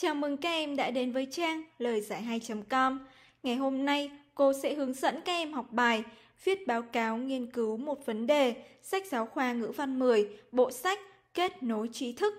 Chào mừng các em đã đến với trang lời giải 2.com. Ngày hôm nay, cô sẽ hướng dẫn các em học bài, viết báo cáo nghiên cứu một vấn đề, sách giáo khoa ngữ văn 10, bộ sách Kết nối trí thức.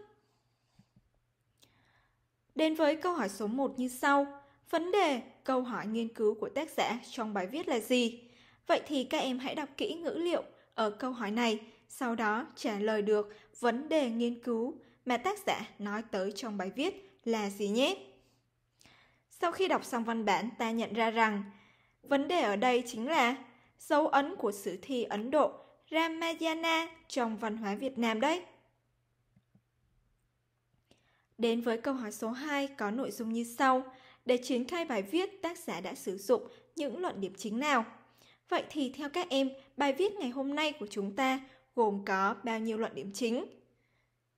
Đến với câu hỏi số 1 như sau. Vấn đề, câu hỏi nghiên cứu của tác giả trong bài viết là gì? Vậy thì các em hãy đọc kỹ ngữ liệu ở câu hỏi này, sau đó trả lời được vấn đề nghiên cứu mà tác giả nói tới trong bài viết là gì nhé. Sau khi đọc xong văn bản, ta nhận ra rằng vấn đề ở đây chính là dấu ấn của sử thi Ấn Độ Ramayana trong văn hóa Việt Nam đấy. Đến với câu hỏi số 2 có nội dung như sau. Để triển khai bài viết, tác giả đã sử dụng những luận điểm chính nào? Vậy thì theo các em, bài viết ngày hôm nay của chúng ta gồm có bao nhiêu luận điểm chính?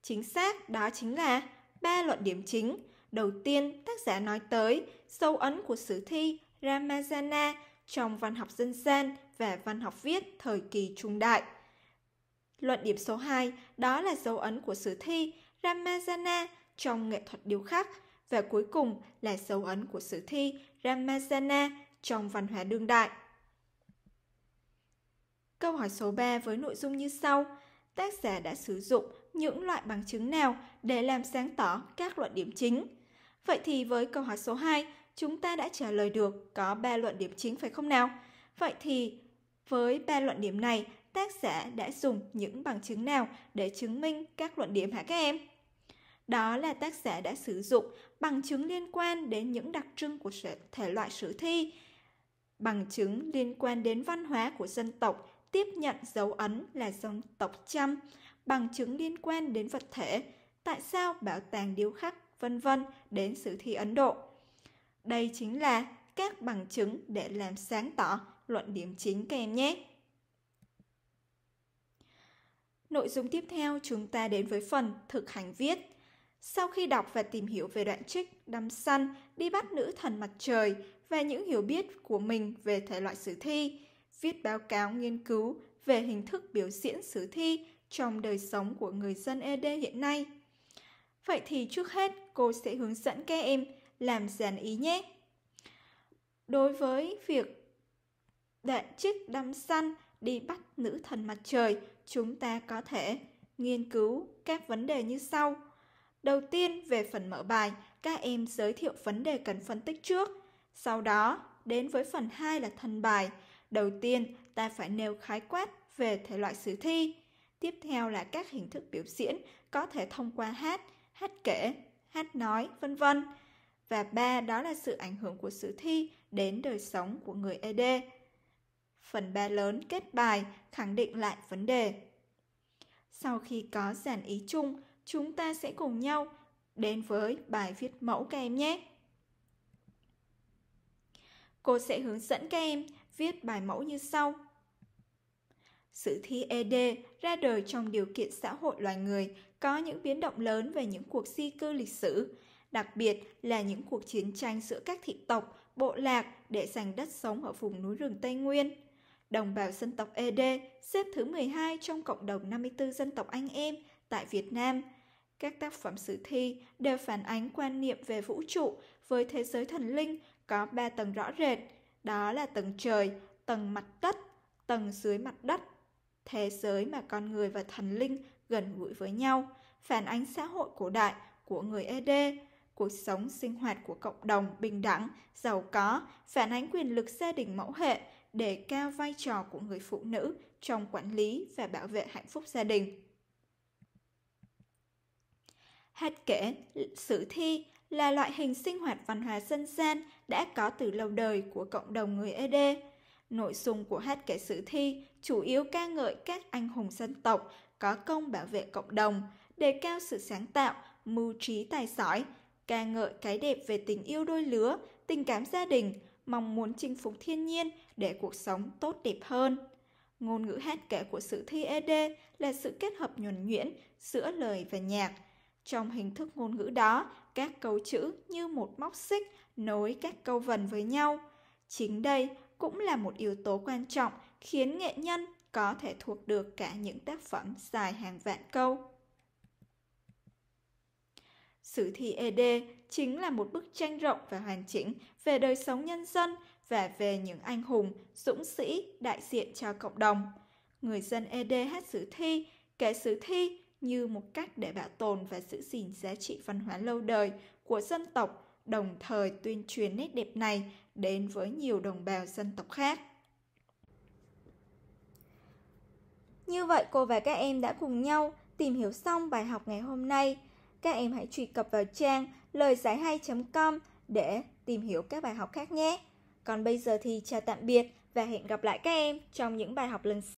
Chính xác đó chính là ba luận điểm chính. Đầu tiên, tác giả nói tới sâu ấn của sử thi Ramayana trong văn học dân gian và văn học viết thời kỳ trung đại. Luận điểm số 2 đó là dấu ấn của sử thi Ramayana trong nghệ thuật điêu khắc và cuối cùng là dấu ấn của sử thi Ramayana trong văn hóa đương đại. Câu hỏi số 3 với nội dung như sau: tác giả đã sử dụng những loại bằng chứng nào để làm sáng tỏ các luận điểm chính. Vậy thì với câu hỏi số 2, chúng ta đã trả lời được có 3 luận điểm chính phải không nào? Vậy thì với 3 luận điểm này, tác giả đã dùng những bằng chứng nào để chứng minh các luận điểm hả các em? Đó là tác giả đã sử dụng bằng chứng liên quan đến những đặc trưng của thể loại sử thi, bằng chứng liên quan đến văn hóa của dân tộc tiếp nhận dấu ấn là dòng tộc trăm bằng chứng liên quan đến vật thể, tại sao bảo tàng điếu khắc, vân vân đến sử thi Ấn Độ. Đây chính là các bằng chứng để làm sáng tỏ luận điểm chính các em nhé. Nội dung tiếp theo chúng ta đến với phần thực hành viết. Sau khi đọc và tìm hiểu về đoạn trích đâm săn, đi bắt nữ thần mặt trời và những hiểu biết của mình về thể loại sử thi, viết báo cáo nghiên cứu về hình thức biểu diễn sử thi trong đời sống của người dân ED hiện nay. Vậy thì trước hết cô sẽ hướng dẫn các em làm dàn ý nhé. Đối với việc đại chiếc đâm săn đi bắt nữ thần mặt trời, chúng ta có thể nghiên cứu các vấn đề như sau. Đầu tiên về phần mở bài, các em giới thiệu vấn đề cần phân tích trước, sau đó đến với phần 2 là thần bài, Đầu tiên, ta phải nêu khái quát về thể loại sử thi. Tiếp theo là các hình thức biểu diễn có thể thông qua hát, hát kể, hát nói, vân vân. Và ba đó là sự ảnh hưởng của sử thi đến đời sống của người ED. Phần ba lớn kết bài khẳng định lại vấn đề. Sau khi có dàn ý chung, chúng ta sẽ cùng nhau đến với bài viết mẫu các em nhé. Cô sẽ hướng dẫn các em viết bài mẫu như sau. Sử thi ED ra đời trong điều kiện xã hội loài người có những biến động lớn về những cuộc di cư lịch sử, đặc biệt là những cuộc chiến tranh giữa các thị tộc, bộ lạc để giành đất sống ở vùng núi rừng Tây Nguyên. Đồng bào dân tộc ED xếp thứ 12 trong cộng đồng 54 dân tộc anh em tại Việt Nam. Các tác phẩm sử thi đều phản ánh quan niệm về vũ trụ với thế giới thần linh có ba tầng rõ rệt – đó là tầng trời, tầng mặt đất, tầng dưới mặt đất. Thế giới mà con người và thần linh gần gũi với nhau, phản ánh xã hội cổ đại của người ED, cuộc sống sinh hoạt của cộng đồng bình đẳng, giàu có, phản ánh quyền lực gia đình mẫu hệ, để cao vai trò của người phụ nữ trong quản lý và bảo vệ hạnh phúc gia đình. Hát kể sử thi là loại hình sinh hoạt văn hóa dân gian đã có từ lâu đời của cộng đồng người Ế Đê. Nội dung của hát kể sử thi chủ yếu ca ngợi các anh hùng dân tộc có công bảo vệ cộng đồng, đề cao sự sáng tạo, mưu trí tài giỏi, ca ngợi cái đẹp về tình yêu đôi lứa, tình cảm gia đình, mong muốn chinh phục thiên nhiên để cuộc sống tốt đẹp hơn. Ngôn ngữ hát kể của sử thi ED là sự kết hợp nhuần nhuyễn giữa lời và nhạc – trong hình thức ngôn ngữ đó, các câu chữ như một móc xích nối các câu vần với nhau. Chính đây cũng là một yếu tố quan trọng khiến nghệ nhân có thể thuộc được cả những tác phẩm dài hàng vạn câu. Sử thi ED chính là một bức tranh rộng và hoàn chỉnh về đời sống nhân dân và về những anh hùng, dũng sĩ đại diện cho cộng đồng. Người dân ED hát sử thi, kể sử thi như một cách để bảo tồn và giữ gìn giá trị văn hóa lâu đời của dân tộc, đồng thời tuyên truyền nét đẹp này đến với nhiều đồng bào dân tộc khác. Như vậy cô và các em đã cùng nhau tìm hiểu xong bài học ngày hôm nay. Các em hãy truy cập vào trang lời giải hay.com để tìm hiểu các bài học khác nhé. Còn bây giờ thì chào tạm biệt và hẹn gặp lại các em trong những bài học lần sau.